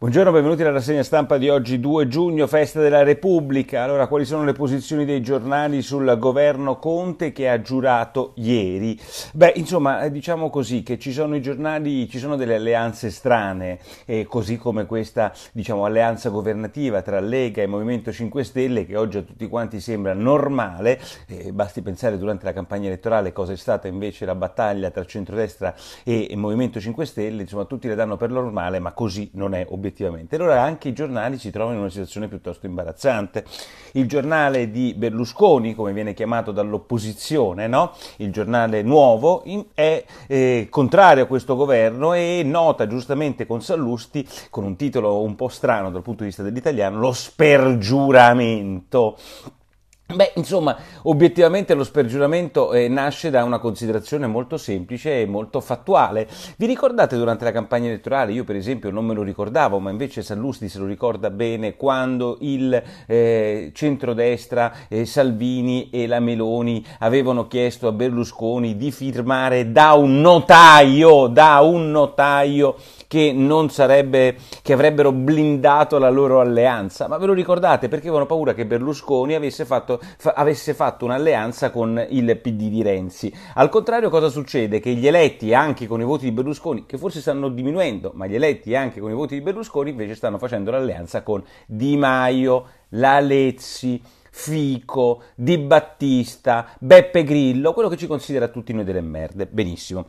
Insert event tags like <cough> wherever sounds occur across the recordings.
Buongiorno, benvenuti alla rassegna stampa di oggi 2 giugno, festa della Repubblica. Allora, quali sono le posizioni dei giornali sul governo Conte che ha giurato ieri? Beh, insomma, eh, diciamo così che ci sono i giornali, ci sono delle alleanze strane, eh, così come questa, diciamo, alleanza governativa tra Lega e Movimento 5 Stelle che oggi a tutti quanti sembra normale, eh, basti pensare durante la campagna elettorale cosa è stata invece la battaglia tra centrodestra e Movimento 5 Stelle, insomma, tutti la danno per normale, ma così non è obiettivo obiettivamente. Allora anche i giornali si trovano in una situazione piuttosto imbarazzante. Il giornale di Berlusconi, come viene chiamato dall'opposizione, no? il giornale nuovo, è eh, contrario a questo governo e nota giustamente con Sallusti, con un titolo un po' strano dal punto di vista dell'italiano, lo spergiuramento. Beh, insomma, obiettivamente lo spergiuramento eh, nasce da una considerazione molto semplice e molto fattuale. Vi ricordate durante la campagna elettorale, io per esempio non me lo ricordavo, ma invece Sallusti se lo ricorda bene, quando il eh, centrodestra, eh, Salvini e la Meloni avevano chiesto a Berlusconi di firmare da un notaio, da un notaio che, sarebbe, che avrebbero blindato la loro alleanza, ma ve lo ricordate perché avevano paura che Berlusconi avesse fatto, fa, avesse fatto un'alleanza con il PD di Renzi. Al contrario cosa succede? Che gli eletti anche con i voti di Berlusconi, che forse stanno diminuendo, ma gli eletti anche con i voti di Berlusconi invece stanno facendo l'alleanza con Di Maio, la Lezzi, Fico, Di Battista, Beppe Grillo, quello che ci considera tutti noi delle merde. Benissimo.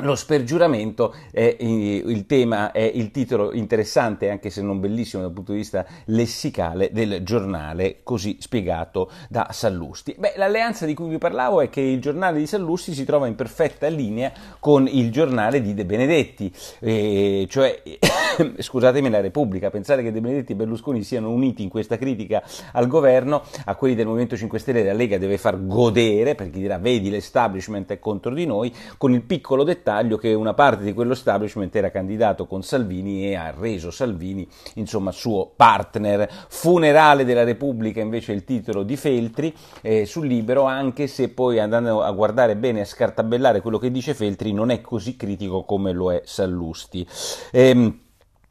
Lo spergiuramento è eh, il tema, è il titolo interessante, anche se non bellissimo dal punto di vista lessicale, del giornale, così spiegato da Sallusti. Beh, l'alleanza di cui vi parlavo è che il giornale di Sallusti si trova in perfetta linea con il giornale di De Benedetti, eh, cioè, <coughs> scusatemi, la Repubblica. Pensare che De Benedetti e Berlusconi siano uniti in questa critica al governo, a quelli del Movimento 5 Stelle e della Lega deve far godere, perché dirà, vedi, l'establishment è contro di noi, con il piccolo dettaglio dettaglio che una parte di quello establishment era candidato con Salvini e ha reso Salvini insomma suo partner. Funerale della Repubblica invece il titolo di Feltri eh, sul libero anche se poi andando a guardare bene a scartabellare quello che dice Feltri non è così critico come lo è Sallusti. Ehm,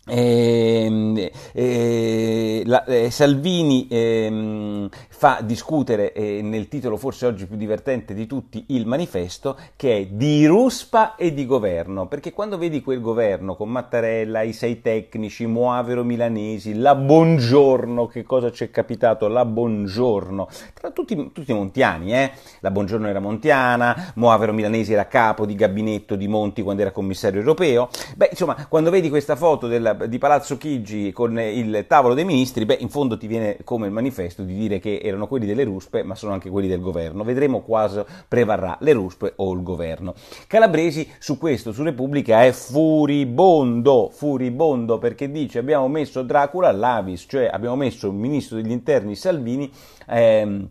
eh, eh, la, eh, Salvini ehm, fa discutere eh, nel titolo forse oggi più divertente di tutti il manifesto che è di ruspa e di governo perché quando vedi quel governo con Mattarella, i sei tecnici, Moavero Milanesi, la Buongiorno che cosa ci è capitato? La Buongiorno tra tutti, tutti montiani eh? la Buongiorno era montiana Moavero Milanesi era capo di gabinetto di Monti quando era commissario europeo beh insomma quando vedi questa foto della eh, di Palazzo Chigi con il tavolo dei ministri, beh, in fondo ti viene come il manifesto di dire che erano quelli delle ruspe, ma sono anche quelli del governo. Vedremo quasi prevarrà le ruspe o il governo. Calabresi su questo, su Repubblica, è furibondo, furibondo perché dice abbiamo messo Dracula all'Avis, cioè abbiamo messo il ministro degli interni Salvini. Ehm,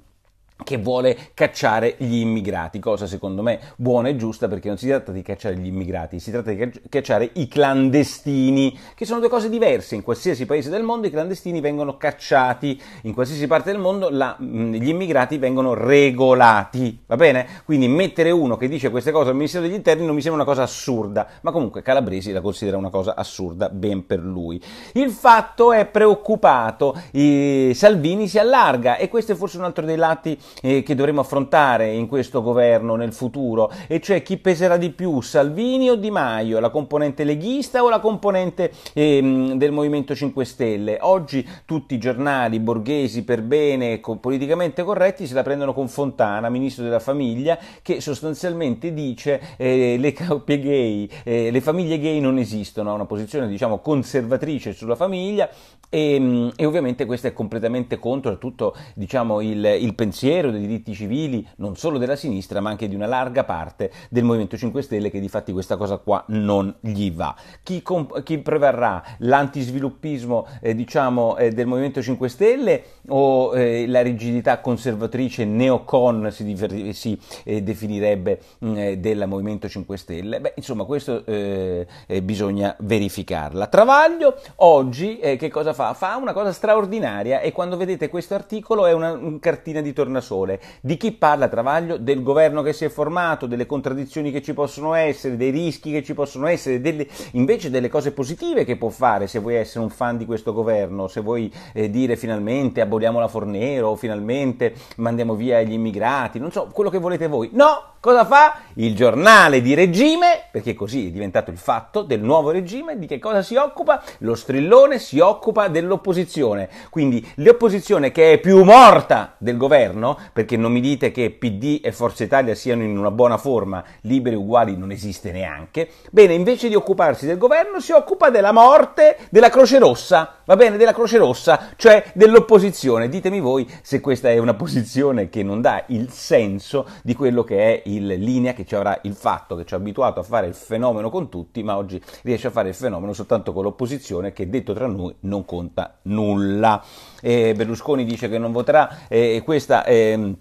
che vuole cacciare gli immigrati, cosa secondo me buona e giusta perché non si tratta di cacciare gli immigrati, si tratta di cacciare i clandestini, che sono due cose diverse, in qualsiasi paese del mondo i clandestini vengono cacciati, in qualsiasi parte del mondo la, gli immigrati vengono regolati, va bene? Quindi mettere uno che dice queste cose al Ministero degli Interni non mi sembra una cosa assurda, ma comunque Calabresi la considera una cosa assurda, ben per lui. Il fatto è preoccupato, I, Salvini si allarga e questo è forse un altro dei lati eh, che dovremo affrontare in questo governo nel futuro, e cioè chi peserà di più, Salvini o Di Maio, la componente leghista o la componente eh, del Movimento 5 Stelle. Oggi tutti i giornali borghesi per bene, co- politicamente corretti, se la prendono con Fontana, ministro della famiglia, che sostanzialmente dice eh, le coppie gay, eh, le famiglie gay non esistono, ha una posizione diciamo conservatrice sulla famiglia e, ehm, e ovviamente questo è completamente contro tutto diciamo, il, il pensiero vero dei diritti civili non solo della sinistra ma anche di una larga parte del Movimento 5 Stelle che di fatti questa cosa qua non gli va. Chi, comp- chi prevarrà l'antisviluppismo eh, diciamo, eh, del Movimento 5 Stelle o eh, la rigidità conservatrice neocon si, diver- si eh, definirebbe mh, mm, eh, del Movimento 5 Stelle? Beh, insomma, questo eh, bisogna verificarla. Travaglio oggi che cosa fa? Fa una cosa straordinaria e quando vedete questo articolo è una cartina di tornasole Sole. Di chi parla Travaglio? Del governo che si è formato, delle contraddizioni che ci possono essere, dei rischi che ci possono essere, delle, invece delle cose positive che può fare se vuoi essere un fan di questo governo, se vuoi eh, dire finalmente aboliamo la Fornero, finalmente mandiamo via gli immigrati, non so, quello che volete voi. No, cosa fa? Il giornale di regime perché così è diventato il fatto del nuovo regime. Di che cosa si occupa? Lo strillone si occupa dell'opposizione. Quindi l'opposizione che è più morta del governo, perché non mi dite che PD e Forza Italia siano in una buona forma, liberi uguali non esiste neanche. Bene, invece di occuparsi del governo si occupa della morte della Croce Rossa, va bene, della Croce Rossa, cioè dell'opposizione. Ditemi voi se questa è una posizione che non dà il senso di quello che è il linea che ci avrà il fatto che ci ha abituato a fare fare il fenomeno con tutti, ma oggi riesce a fare il fenomeno soltanto con l'opposizione che detto tra noi non conta nulla. Eh, Berlusconi dice che non voterà eh, e questa... Eh,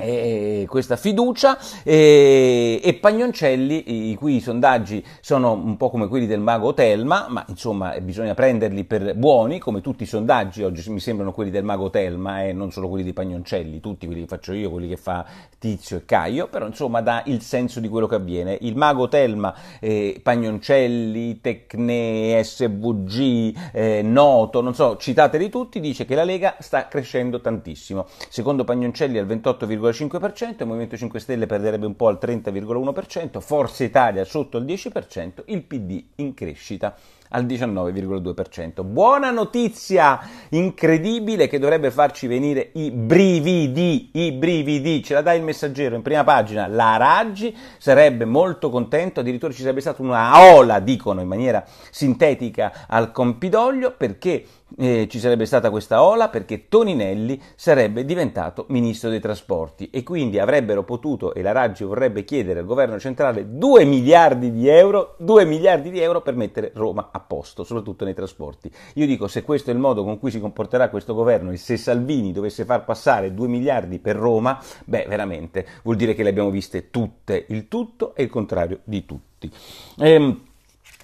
eh, eh, questa fiducia eh, e, Pagnoncelli, i cui sondaggi sono un po' come quelli del mago Telma, ma insomma eh, bisogna prenderli per buoni, come tutti i sondaggi oggi mi sembrano quelli del mago Telma e eh, non solo quelli di Pagnoncelli, tutti quelli che faccio io, quelli che fa Tizio e Caio, però insomma dà il senso di quello che avviene. Il mago Telma, eh, Pagnoncelli, Tecne, SVG, Noto, non so, citateli tutti, dice che la Lega sta crescendo tantissimo. Secondo Pagnoncelli al 28,5 40,5%, il Movimento 5 Stelle perderebbe un po' al 30,1%, Forza Italia sotto il 10%, il PD in crescita al 19,2%. Buona notizia incredibile che dovrebbe farci venire i brividi, i brividi, ce la dà il messaggero in prima pagina, la Raggi sarebbe molto contento, addirittura ci sarebbe stata una ola, dicono in maniera sintetica al Compidoglio, perché eh, ci sarebbe stata questa ola perché Toninelli sarebbe diventato ministro dei trasporti e quindi avrebbero potuto e la Raggi vorrebbe chiedere al governo centrale 2 miliardi di euro, 2 miliardi di euro per mettere Roma a a posto, soprattutto nei trasporti. Io dico se questo è il modo con cui si comporterà questo governo e se Salvini dovesse far passare 2 miliardi per Roma, beh veramente vuol dire che le abbiamo viste tutte, il tutto e il contrario di tutti. Ehm,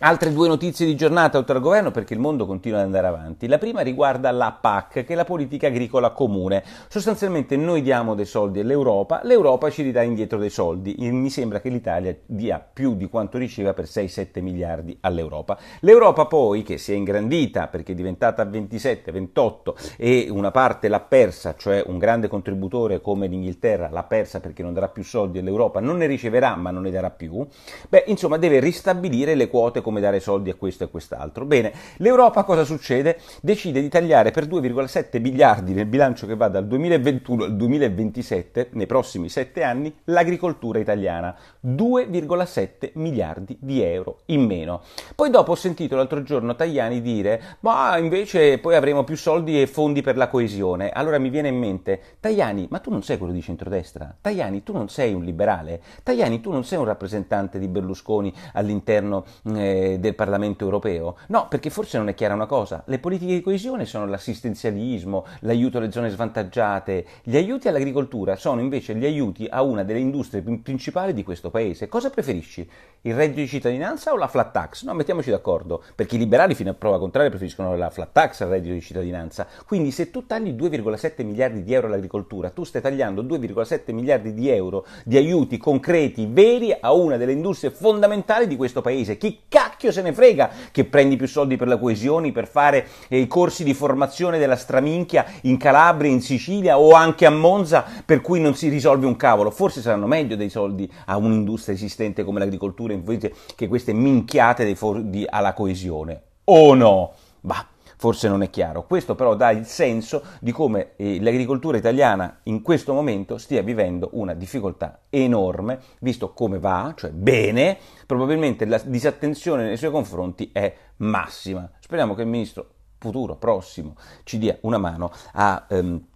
Altre due notizie di giornata oltre al governo perché il mondo continua ad andare avanti. La prima riguarda la PAC, che è la politica agricola comune. Sostanzialmente noi diamo dei soldi all'Europa, l'Europa ci ridà indietro dei soldi. Mi sembra che l'Italia dia più di quanto riceva per 6-7 miliardi all'Europa. L'Europa poi, che si è ingrandita perché è diventata 27-28 e una parte l'ha persa, cioè un grande contributore come l'Inghilterra l'ha persa perché non darà più soldi all'Europa, non ne riceverà ma non ne darà più, beh insomma deve ristabilire le quote come dare soldi a questo e a quest'altro. Bene, l'Europa cosa succede? Decide di tagliare per 2,7 miliardi nel bilancio che va dal 2021 al 2027, nei prossimi 7 anni, l'agricoltura italiana. 2,7 miliardi di euro in meno. Poi dopo ho sentito l'altro giorno Tajani dire, ma invece poi avremo più soldi e fondi per la coesione. Allora mi viene in mente, Tajani, ma tu non sei quello di centrodestra? Tajani, tu non sei un liberale? Tajani, tu non sei un rappresentante di Berlusconi all'interno... Eh, eh, del Parlamento europeo? No, perché forse non è chiara una cosa. Le politiche di coesione sono l'assistenzialismo, l'aiuto alle zone svantaggiate, gli aiuti all'agricoltura sono invece gli aiuti a una delle industrie principali di questo paese. Cosa preferisci? Il reddito di cittadinanza o la flat tax? No, mettiamoci d'accordo, perché i liberali fino a prova contraria preferiscono la flat tax al reddito di cittadinanza. Quindi se tu tagli 2,7 miliardi di euro all'agricoltura, tu stai tagliando 2,7 miliardi di euro di aiuti concreti, veri, a una delle industrie fondamentali di questo paese. Chi cazzo cacchio se ne frega che prendi più soldi per la coesione, per fare eh, i corsi di formazione della straminchia in Calabria, in Sicilia o anche a Monza, per cui non si risolve un cavolo. Forse saranno meglio dei soldi a un'industria esistente come l'agricoltura invece che queste minchiate for- di- alla coesione. O oh no? Bah forse non è chiaro. Questo però dà il senso di come eh, l'agricoltura italiana in questo momento stia vivendo una difficoltà enorme, visto come va, cioè bene, probabilmente la disattenzione nei suoi confronti è massima. Speriamo che il ministro futuro, prossimo, ci dia una mano a... Ehm,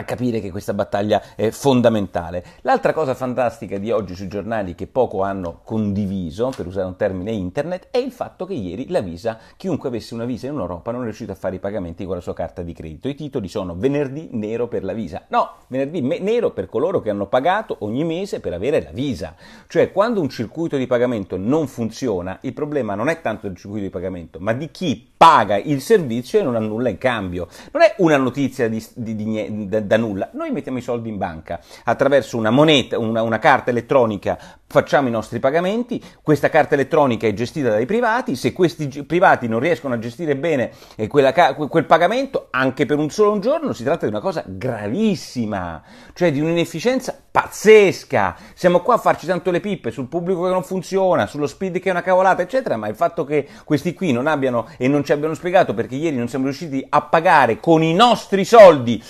a capire che questa battaglia è fondamentale. L'altra cosa fantastica di oggi sui giornali che poco hanno condiviso, per usare un termine internet, è il fatto che ieri la Visa, chiunque avesse una Visa in Europa, non è riuscito a fare i pagamenti con la sua carta di credito. I titoli sono venerdì nero per la Visa. No, venerdì me- nero per coloro che hanno pagato ogni mese per avere la Visa. Cioè, quando un circuito di pagamento non funziona, il problema non è tanto del circuito di pagamento, ma di chi paga il servizio e non ha nulla in cambio. Non è una notizia di, di, di, di da nulla. Noi mettiamo i soldi in banca attraverso una moneta, una, una carta elettronica, facciamo i nostri pagamenti, questa carta elettronica è gestita dai privati, se questi privati non riescono a gestire bene eh, quella, quel pagamento, anche per un solo giorno, si tratta di una cosa gravissima, cioè di un'inefficienza pazzesca. Siamo qua a farci tanto le pippe sul pubblico che non funziona, sullo speed che è una cavolata, eccetera, ma il fatto che questi qui non abbiano e non ci abbiano spiegato perché ieri non siamo riusciti a pagare con i nostri soldi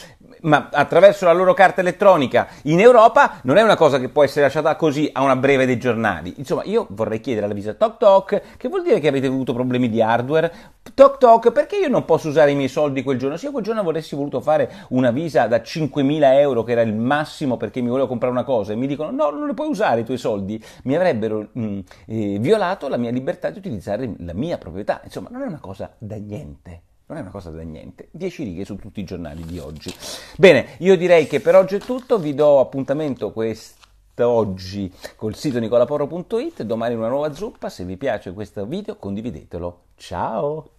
ma attraverso la loro carta elettronica in Europa non è una cosa che può essere lasciata così a una breve dei giornali. Insomma, io vorrei chiedere alla Visa Toc Toc, che vuol dire che avete avuto problemi di hardware? Toc Toc, perché io non posso usare i miei soldi quel giorno? Se io quel giorno avessi voluto fare una Visa da 5.000 euro, che era il massimo perché mi volevo comprare una cosa, e mi dicono no, non le puoi usare i tuoi soldi, mi avrebbero mh, mm, eh, violato la mia libertà di utilizzare la mia proprietà. Insomma, non è una cosa da niente. Non è una cosa da niente. 10 righe su tutti i giornali di oggi. Bene, io direi che per oggi è tutto. Vi do appuntamento questo oggi col sito nicolaporro.it, domani una nuova zuppa, se vi piace questo video condividetelo, ciao!